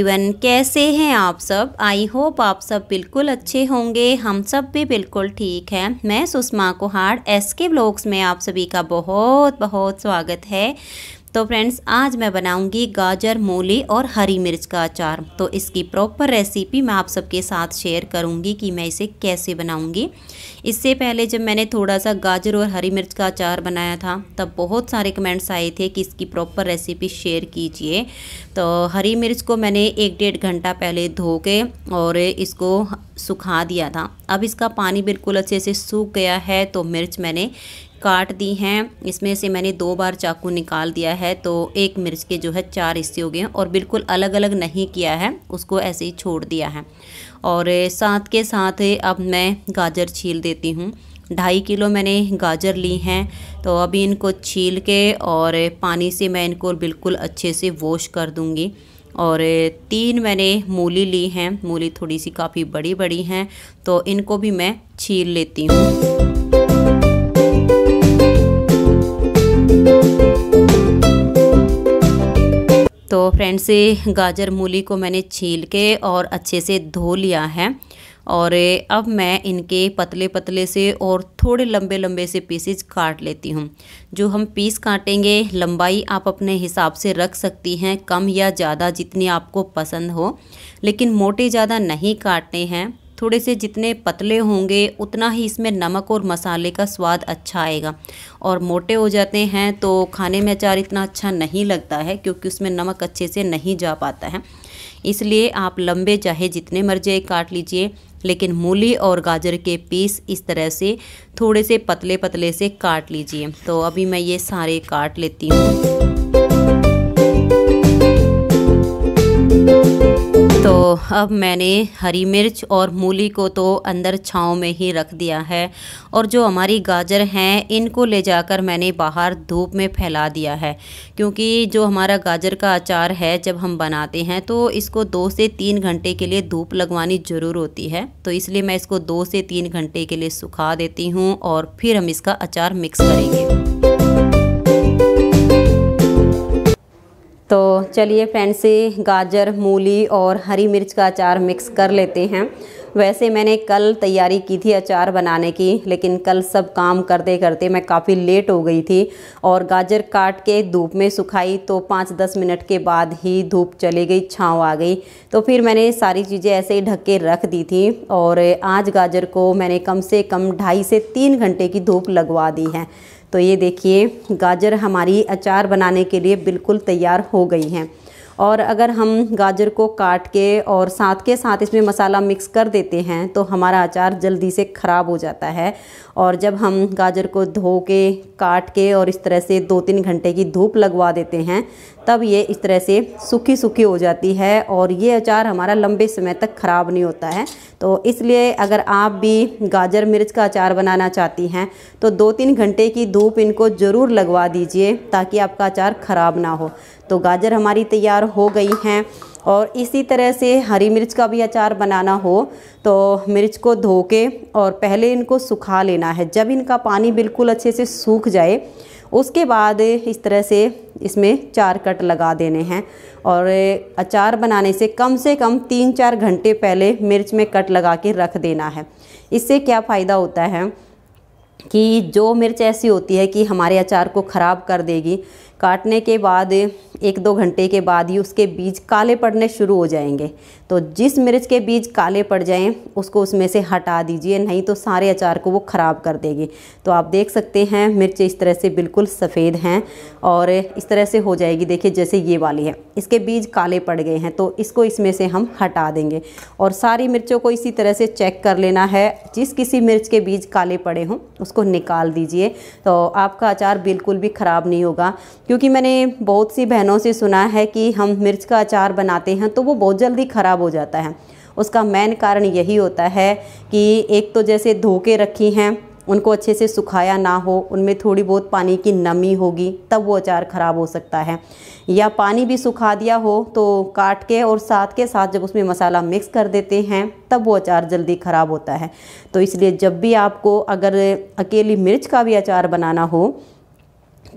everyone कैसे हैं आप सब आई होप आप सब बिल्कुल अच्छे होंगे हम सब भी बिल्कुल ठीक हैं मैं Sushma Kuhad S K blogs में आप सभी का बहुत बहुत स्वागत है तो फ्रेंड्स आज मैं बनाऊंगी गाजर मूली और हरी मिर्च का अचार तो इसकी प्रॉपर रेसिपी मैं आप सबके साथ शेयर करूंगी कि मैं इसे कैसे बनाऊंगी इससे पहले जब मैंने थोड़ा सा गाजर और हरी मिर्च का अचार बनाया था तब बहुत सारे कमेंट्स आए थे कि इसकी प्रॉपर रेसिपी शेयर कीजिए तो हरी मिर्च को मैंने एक डेढ़ घंटा पहले धो के और इसको सुखा दिया था अब इसका पानी बिल्कुल अच्छे से सूख गया है तो मिर्च मैंने काट दी हैं इसमें से मैंने दो बार चाकू निकाल दिया है तो एक मिर्च के जो है चार हिस्से हो गए हैं और बिल्कुल अलग अलग नहीं किया है उसको ऐसे ही छोड़ दिया है और साथ के साथ अब मैं गाजर छील देती हूँ ढाई किलो मैंने गाजर ली हैं तो अभी इनको छील के और पानी से मैं इनको बिल्कुल अच्छे से वॉश कर दूँगी और तीन मैंने मूली ली हैं मूली थोड़ी सी काफ़ी बड़ी बड़ी हैं तो इनको भी मैं छील लेती हूँ फ्रेंड्स गाजर मूली को मैंने छील के और अच्छे से धो लिया है और अब मैं इनके पतले पतले से और थोड़े लंबे लंबे से पीसेज काट लेती हूँ जो हम पीस काटेंगे लंबाई आप अपने हिसाब से रख सकती हैं कम या ज़्यादा जितनी आपको पसंद हो लेकिन मोटे ज़्यादा नहीं काटने हैं थोड़े से जितने पतले होंगे उतना ही इसमें नमक और मसाले का स्वाद अच्छा आएगा और मोटे हो जाते हैं तो खाने में अचार इतना अच्छा नहीं लगता है क्योंकि उसमें नमक अच्छे से नहीं जा पाता है इसलिए आप लंबे चाहे जितने मर्जी काट लीजिए लेकिन मूली और गाजर के पीस इस तरह से थोड़े से पतले पतले से काट लीजिए तो अभी मैं ये सारे काट लेती हूँ तो अब मैंने हरी मिर्च और मूली को तो अंदर छाँव में ही रख दिया है और जो हमारी गाजर हैं इनको ले जाकर मैंने बाहर धूप में फैला दिया है क्योंकि जो हमारा गाजर का अचार है जब हम बनाते हैं तो इसको दो से तीन घंटे के लिए धूप लगवानी ज़रूर होती है तो इसलिए मैं इसको दो से तीन घंटे के लिए सुखा देती हूँ और फिर हम इसका अचार मिक्स करेंगे तो चलिए से गाजर मूली और हरी मिर्च का अचार मिक्स कर लेते हैं वैसे मैंने कल तैयारी की थी अचार बनाने की लेकिन कल सब काम करते करते मैं काफ़ी लेट हो गई थी और गाजर काट के धूप में सुखाई तो पाँच दस मिनट के बाद ही धूप चली गई छाँव आ गई तो फिर मैंने सारी चीज़ें ऐसे ही ढक के रख दी थी और आज गाजर को मैंने कम से कम ढाई से तीन घंटे की धूप लगवा दी है तो ये देखिए गाजर हमारी अचार बनाने के लिए बिल्कुल तैयार हो गई हैं और अगर हम गाजर को काट के और साथ के साथ इसमें मसाला मिक्स कर देते हैं तो हमारा अचार जल्दी से ख़राब हो जाता है और जब हम गाजर को धो के काट के और इस तरह से दो तीन घंटे की धूप लगवा देते हैं तब ये इस तरह से सूखी सूखी हो जाती है और ये अचार हमारा लंबे समय तक ख़राब नहीं होता है तो इसलिए अगर आप भी गाजर मिर्च का अचार बनाना चाहती हैं तो दो तीन घंटे की धूप इनको ज़रूर लगवा दीजिए ताकि आपका अचार ख़राब ना हो तो गाजर हमारी तैयार हो गई हैं और इसी तरह से हरी मिर्च का भी अचार बनाना हो तो मिर्च को धो के और पहले इनको सुखा लेना है जब इनका पानी बिल्कुल अच्छे से सूख जाए उसके बाद इस तरह से इसमें चार कट लगा देने हैं और अचार बनाने से कम से कम तीन चार घंटे पहले मिर्च में कट लगा के रख देना है इससे क्या फ़ायदा होता है कि जो मिर्च ऐसी होती है कि हमारे अचार को ख़राब कर देगी काटने के बाद एक दो घंटे के बाद ही उसके बीज काले पड़ने शुरू हो जाएंगे तो जिस मिर्च के बीज काले पड़ जाएं उसको उसमें से हटा दीजिए नहीं तो सारे अचार को वो ख़राब कर देगी तो आप देख सकते हैं मिर्च इस तरह से बिल्कुल सफ़ेद हैं और इस तरह से हो जाएगी देखिए जैसे ये वाली है इसके बीज काले पड़ गए हैं तो इसको इसमें से हम हटा देंगे और सारी मिर्चों को इसी तरह से चेक कर लेना है जिस किसी मिर्च के बीज काले पड़े हों उसको निकाल दीजिए तो आपका अचार बिल्कुल भी ख़राब नहीं होगा क्योंकि मैंने बहुत सी बहनों से सुना है कि हम मिर्च का अचार बनाते हैं तो वो बहुत जल्दी ख़राब हो जाता है उसका मेन कारण यही होता है कि एक तो जैसे धो के रखी हैं उनको अच्छे से सुखाया ना हो उनमें थोड़ी बहुत पानी की नमी होगी तब वो अचार ख़राब हो सकता है या पानी भी सुखा दिया हो तो काट के और साथ के साथ जब उसमें मसाला मिक्स कर देते हैं तब वो अचार जल्दी ख़राब होता है तो इसलिए जब भी आपको अगर अकेली मिर्च का भी अचार बनाना हो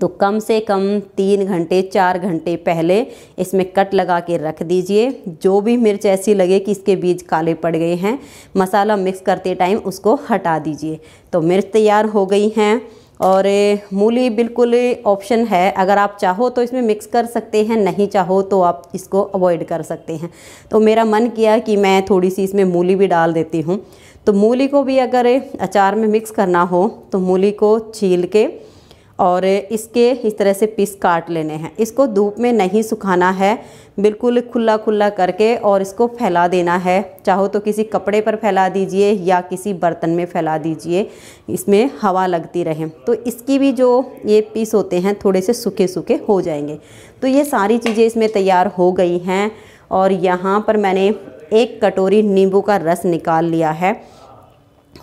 तो कम से कम तीन घंटे चार घंटे पहले इसमें कट लगा के रख दीजिए जो भी मिर्च ऐसी लगे कि इसके बीज काले पड़ गए हैं मसाला मिक्स करते टाइम उसको हटा दीजिए तो मिर्च तैयार हो गई हैं और मूली बिल्कुल ऑप्शन है अगर आप चाहो तो इसमें मिक्स कर सकते हैं नहीं चाहो तो आप इसको अवॉइड कर सकते हैं तो मेरा मन किया कि मैं थोड़ी सी इसमें मूली भी डाल देती हूँ तो मूली को भी अगर अचार में मिक्स करना हो तो मूली को छील के और इसके इस तरह से पीस काट लेने हैं इसको धूप में नहीं सुखाना है बिल्कुल खुला खुला करके और इसको फैला देना है चाहो तो किसी कपड़े पर फैला दीजिए या किसी बर्तन में फैला दीजिए इसमें हवा लगती रहे तो इसकी भी जो ये पीस होते हैं थोड़े से सूखे सूखे हो जाएंगे तो ये सारी चीज़ें इसमें तैयार हो गई हैं और यहाँ पर मैंने एक कटोरी नींबू का रस निकाल लिया है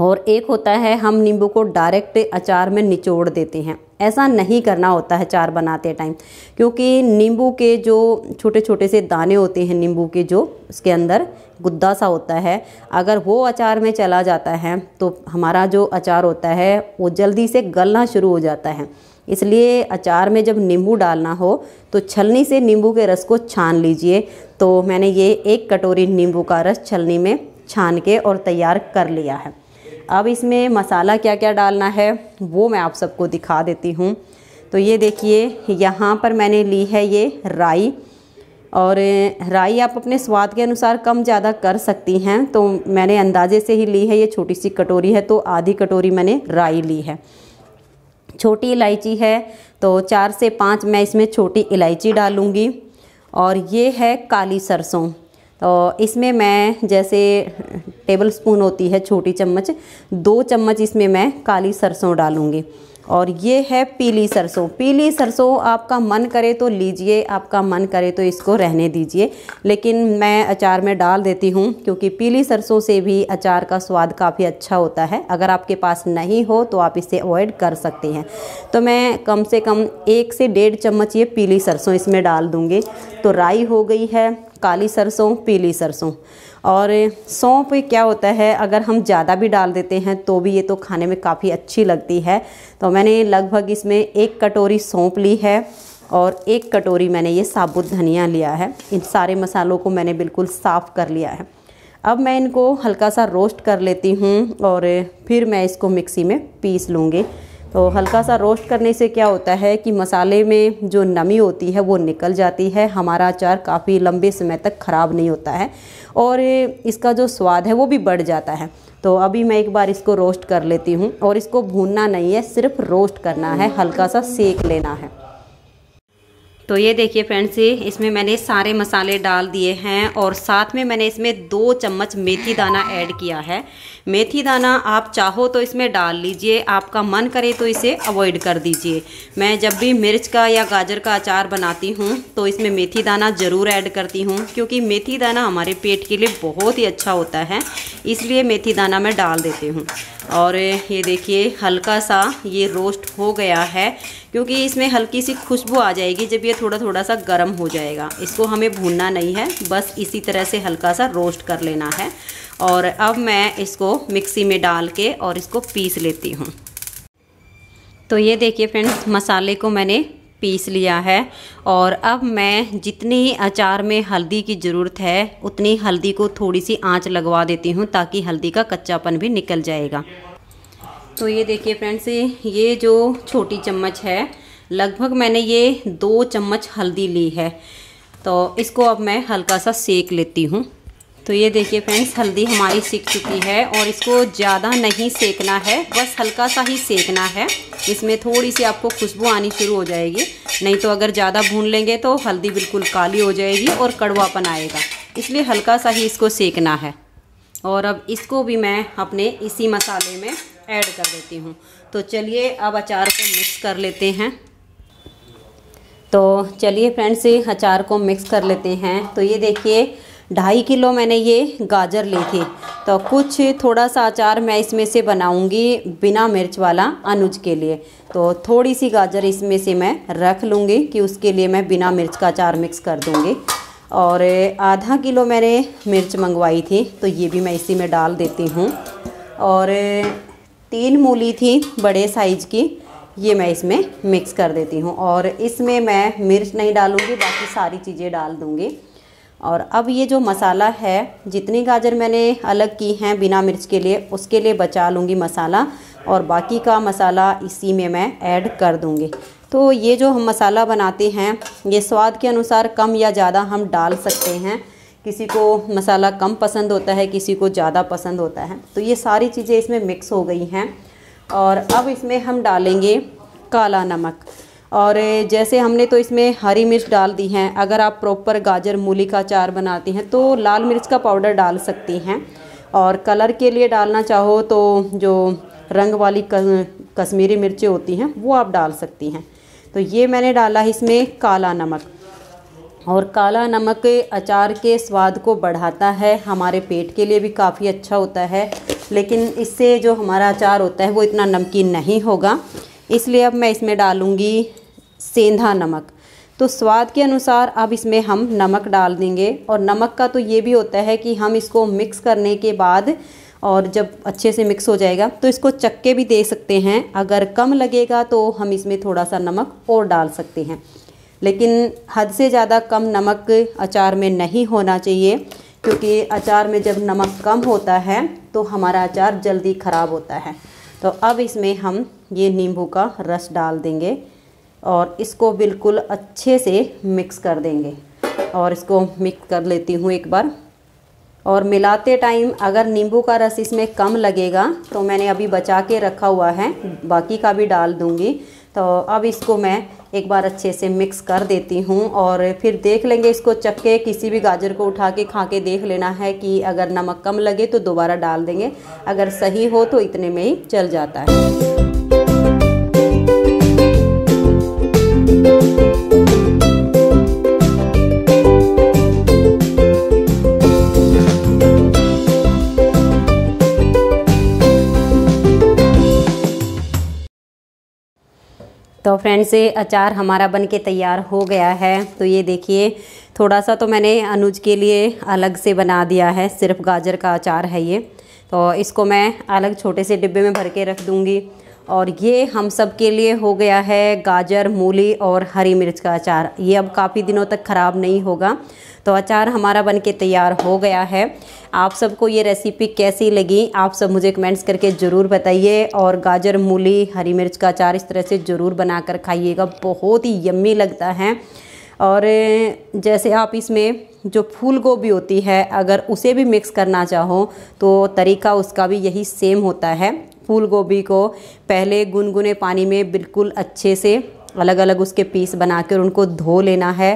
और एक होता है हम नींबू को डायरेक्ट अचार में निचोड़ देते हैं ऐसा नहीं करना होता है अचार बनाते टाइम क्योंकि नींबू के जो छोटे छोटे से दाने होते हैं नींबू के जो उसके अंदर गुद्दा सा होता है अगर वो अचार में चला जाता है तो हमारा जो अचार होता है वो जल्दी से गलना शुरू हो जाता है इसलिए अचार में जब नींबू डालना हो तो छलनी से नींबू के रस को छान लीजिए तो मैंने ये एक कटोरी नींबू का रस छलनी में छान के और तैयार कर लिया है अब इसमें मसाला क्या क्या डालना है वो मैं आप सबको दिखा देती हूँ तो ये देखिए यहाँ पर मैंने ली है ये राई और राई आप अपने स्वाद के अनुसार कम ज़्यादा कर सकती हैं तो मैंने अंदाजे से ही ली है ये छोटी सी कटोरी है तो आधी कटोरी मैंने राई ली है छोटी इलायची है तो चार से पाँच मैं इसमें छोटी इलायची डालूँगी और ये है काली सरसों तो इसमें मैं जैसे टेबल स्पून होती है छोटी चम्मच दो चम्मच इसमें मैं काली सरसों डालूँगी और ये है पीली सरसों पीली सरसों आपका मन करे तो लीजिए आपका मन करे तो इसको रहने दीजिए लेकिन मैं अचार में डाल देती हूँ क्योंकि पीली सरसों से भी अचार का स्वाद काफ़ी अच्छा होता है अगर आपके पास नहीं हो तो आप इसे अवॉइड कर सकते हैं तो मैं कम से कम एक से डेढ़ चम्मच ये पीली सरसों इसमें डाल दूँगी तो राई हो गई है काली सरसों पीली सरसों और सौंप क्या होता है अगर हम ज़्यादा भी डाल देते हैं तो भी ये तो खाने में काफ़ी अच्छी लगती है तो मैंने लगभग इसमें एक कटोरी सौंप ली है और एक कटोरी मैंने ये साबुत धनिया लिया है इन सारे मसालों को मैंने बिल्कुल साफ़ कर लिया है अब मैं इनको हल्का सा रोस्ट कर लेती हूँ और फिर मैं इसको मिक्सी में पीस लूँगी तो हल्का सा रोस्ट करने से क्या होता है कि मसाले में जो नमी होती है वो निकल जाती है हमारा अचार काफ़ी लंबे समय तक ख़राब नहीं होता है और इसका जो स्वाद है वो भी बढ़ जाता है तो अभी मैं एक बार इसको रोस्ट कर लेती हूँ और इसको भूनना नहीं है सिर्फ रोस्ट करना है हल्का सा सेक लेना है तो ये देखिए फ्रेंड्स इसमें मैंने सारे मसाले डाल दिए हैं और साथ में मैंने इसमें दो चम्मच मेथी दाना ऐड किया है मेथी दाना आप चाहो तो इसमें डाल लीजिए आपका मन करे तो इसे अवॉइड कर दीजिए मैं जब भी मिर्च का या गाजर का अचार बनाती हूँ तो इसमें मेथी दाना ज़रूर ऐड करती हूँ क्योंकि मेथी दाना हमारे पेट के लिए बहुत ही अच्छा होता है इसलिए मेथी दाना मैं डाल देती हूँ और ये देखिए हल्का सा ये रोस्ट हो गया है क्योंकि इसमें हल्की सी खुशबू आ जाएगी जब ये थोड़ा थोड़ा सा गर्म हो जाएगा इसको हमें भूनना नहीं है बस इसी तरह से हल्का सा रोस्ट कर लेना है और अब मैं इसको मिक्सी में डाल के और इसको पीस लेती हूँ तो ये देखिए फ्रेंड्स मसाले को मैंने पीस लिया है और अब मैं जितनी अचार में हल्दी की ज़रूरत है उतनी हल्दी को थोड़ी सी आंच लगवा देती हूँ ताकि हल्दी का कच्चापन भी निकल जाएगा तो ये देखिए फ्रेंड्स ये जो छोटी चम्मच है लगभग मैंने ये दो चम्मच हल्दी ली है तो इसको अब मैं हल्का सा सेक लेती हूँ तो ये देखिए फ्रेंड्स हल्दी हमारी सीख चुकी है और इसको ज़्यादा नहीं सेकना है बस हल्का सा ही सेकना है इसमें थोड़ी सी आपको खुशबू आनी शुरू हो जाएगी नहीं तो अगर ज़्यादा भून लेंगे तो हल्दी बिल्कुल काली हो जाएगी और कड़वापन आएगा इसलिए हल्का सा ही इसको सेकना है और अब इसको भी मैं अपने इसी मसाले में ऐड कर देती हूँ तो चलिए अब अचार को मिक्स कर लेते हैं तो चलिए फ्रेंड्स अचार को मिक्स कर लेते हैं तो ये देखिए ढाई किलो मैंने ये गाजर ली थी तो कुछ थोड़ा सा अचार मैं इसमें से बनाऊंगी बिना मिर्च वाला अनुज के लिए तो थोड़ी सी गाजर इसमें से मैं रख लूँगी कि उसके लिए मैं बिना मिर्च का अचार मिक्स कर दूँगी और आधा किलो मैंने मिर्च मंगवाई थी तो ये भी मैं इसी में डाल देती हूँ और तीन मूली थी बड़े साइज की ये मैं इसमें मिक्स कर देती हूँ और इसमें मैं मिर्च नहीं डालूँगी बाकी सारी चीज़ें डाल दूँगी और अब ये जो मसाला है जितनी गाजर मैंने अलग की हैं बिना मिर्च के लिए उसके लिए बचा लूँगी मसाला और बाकी का मसाला इसी में मैं ऐड कर दूँगी तो ये जो हम मसाला बनाते हैं ये स्वाद के अनुसार कम या ज़्यादा हम डाल सकते हैं किसी को मसाला कम पसंद होता है किसी को ज़्यादा पसंद होता है तो ये सारी चीज़ें इसमें मिक्स हो गई हैं और अब इसमें हम डालेंगे काला नमक और जैसे हमने तो इसमें हरी मिर्च डाल दी हैं अगर आप प्रॉपर गाजर मूली का अचार बनाती हैं तो लाल मिर्च का पाउडर डाल सकती हैं और कलर के लिए डालना चाहो तो जो रंग वाली कश्मीरी मिर्चें होती हैं वो आप डाल सकती हैं तो ये मैंने डाला है इसमें काला नमक और काला नमक अचार के स्वाद को बढ़ाता है हमारे पेट के लिए भी काफ़ी अच्छा होता है लेकिन इससे जो हमारा अचार होता है वो इतना नमकीन नहीं होगा इसलिए अब मैं इसमें डालूँगी सेंधा नमक तो स्वाद के अनुसार अब इसमें हम नमक डाल देंगे और नमक का तो ये भी होता है कि हम इसको मिक्स करने के बाद और जब अच्छे से मिक्स हो जाएगा तो इसको चक्के भी दे सकते हैं अगर कम लगेगा तो हम इसमें थोड़ा सा नमक और डाल सकते हैं लेकिन हद से ज़्यादा कम नमक अचार में नहीं होना चाहिए क्योंकि अचार में जब नमक कम होता है तो हमारा अचार जल्दी ख़राब होता है तो अब इसमें हम ये नींबू का रस डाल देंगे और इसको बिल्कुल अच्छे से मिक्स कर देंगे और इसको मिक्स कर लेती हूँ एक बार और मिलाते टाइम अगर नींबू का रस इसमें कम लगेगा तो मैंने अभी बचा के रखा हुआ है बाकी का भी डाल दूँगी तो अब इसको मैं एक बार अच्छे से मिक्स कर देती हूँ और फिर देख लेंगे इसको चख के किसी भी गाजर को उठा के खा के देख लेना है कि अगर नमक कम लगे तो दोबारा डाल देंगे अगर सही हो तो इतने में ही चल जाता है तो फ्रेंड्स ये अचार हमारा बन के तैयार हो गया है तो ये देखिए थोड़ा सा तो मैंने अनुज के लिए अलग से बना दिया है सिर्फ गाजर का अचार है ये तो इसको मैं अलग छोटे से डिब्बे में भर के रख दूँगी और ये हम सब के लिए हो गया है गाजर मूली और हरी मिर्च का अचार ये अब काफ़ी दिनों तक ख़राब नहीं होगा तो अचार हमारा बन के तैयार हो गया है आप सबको ये रेसिपी कैसी लगी आप सब मुझे कमेंट्स करके ज़रूर बताइए और गाजर मूली हरी मिर्च का अचार इस तरह से ज़रूर बना कर खाइएगा बहुत ही यम्मी लगता है और जैसे आप इसमें जो फूल गोभी होती है अगर उसे भी मिक्स करना चाहो तो तरीका उसका भी यही सेम होता है फूल गोभी को पहले गुनगुने पानी में बिल्कुल अच्छे से अलग अलग उसके पीस बना कर उनको धो लेना है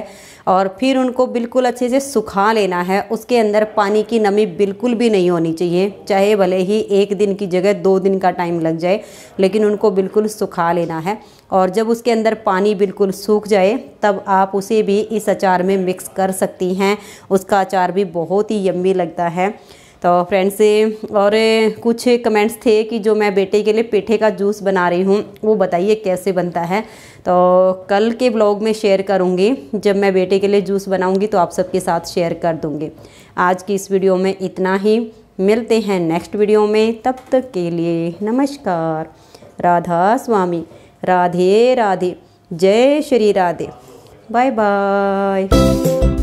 और फिर उनको बिल्कुल अच्छे से सुखा लेना है उसके अंदर पानी की नमी बिल्कुल भी नहीं होनी चाहिए चाहे भले ही एक दिन की जगह दो दिन का टाइम लग जाए लेकिन उनको बिल्कुल सुखा लेना है और जब उसके अंदर पानी बिल्कुल सूख जाए तब आप उसे भी इस अचार में मिक्स कर सकती हैं उसका अचार भी बहुत ही यम्मी लगता है तो फ्रेंड्स और कुछ कमेंट्स थे कि जो मैं बेटे के लिए पेठे का जूस बना रही हूँ वो बताइए कैसे बनता है तो कल के ब्लॉग में शेयर करूँगी जब मैं बेटे के लिए जूस बनाऊँगी तो आप सबके साथ शेयर कर दूँगी आज की इस वीडियो में इतना ही मिलते हैं नेक्स्ट वीडियो में तब तक के लिए नमस्कार राधा स्वामी राधे राधे जय श्री राधे बाय बाय